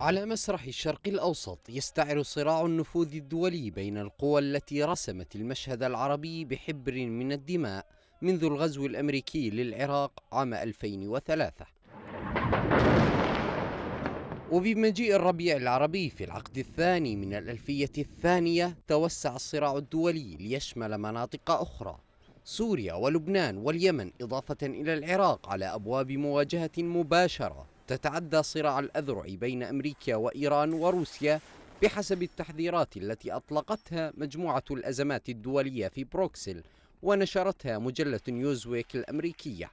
على مسرح الشرق الأوسط يستعر صراع النفوذ الدولي بين القوى التي رسمت المشهد العربي بحبر من الدماء منذ الغزو الأمريكي للعراق عام 2003 وبمجيء الربيع العربي في العقد الثاني من الألفية الثانية توسع الصراع الدولي ليشمل مناطق أخرى سوريا ولبنان واليمن إضافة إلى العراق على أبواب مواجهة مباشرة تتعدى صراع الأذرع بين أمريكا وإيران وروسيا بحسب التحذيرات التي أطلقتها مجموعة الأزمات الدولية في بروكسل ونشرتها مجلة نيوزويك الأمريكية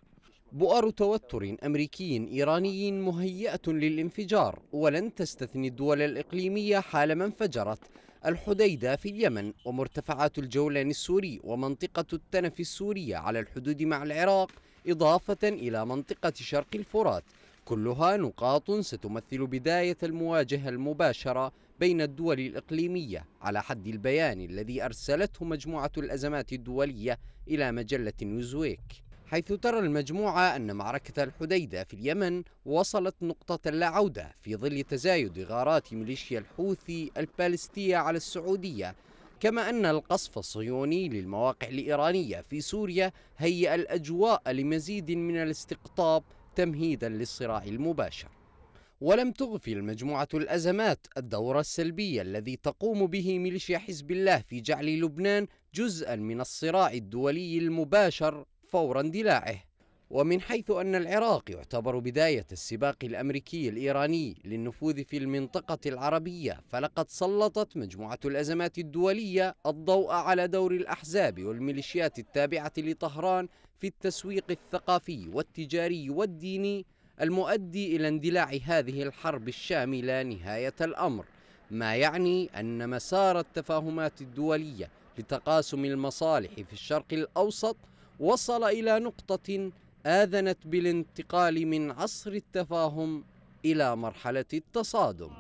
بؤر توتر أمريكي إيراني مهيئة للانفجار ولن تستثني الدول الإقليمية حالما انفجرت الحديدة في اليمن ومرتفعات الجولان السوري ومنطقة التنف السورية على الحدود مع العراق إضافة إلى منطقة شرق الفرات كلها نقاط ستمثل بداية المواجهة المباشرة بين الدول الإقليمية على حد البيان الذي أرسلته مجموعة الأزمات الدولية إلى مجلة نيوزويك حيث ترى المجموعة أن معركة الحديدة في اليمن وصلت نقطة عودة في ظل تزايد غارات ميليشيا الحوثي البالستية على السعودية كما أن القصف الصهيوني للمواقع الإيرانية في سوريا هيئ الأجواء لمزيد من الاستقطاب تمهيدا للصراع المباشر ولم تغفل المجموعة الأزمات الدور السلبي الذي تقوم به ميليشيا حزب الله في جعل لبنان جزءا من الصراع الدولي المباشر فور اندلاعه ومن حيث أن العراق يعتبر بداية السباق الأمريكي الإيراني للنفوذ في المنطقة العربية فلقد سلطت مجموعة الأزمات الدولية الضوء على دور الأحزاب والميليشيات التابعة لطهران في التسويق الثقافي والتجاري والديني المؤدي إلى اندلاع هذه الحرب الشاملة نهاية الأمر ما يعني أن مسار التفاهمات الدولية لتقاسم المصالح في الشرق الأوسط وصل إلى نقطة آذنت بالانتقال من عصر التفاهم إلى مرحلة التصادم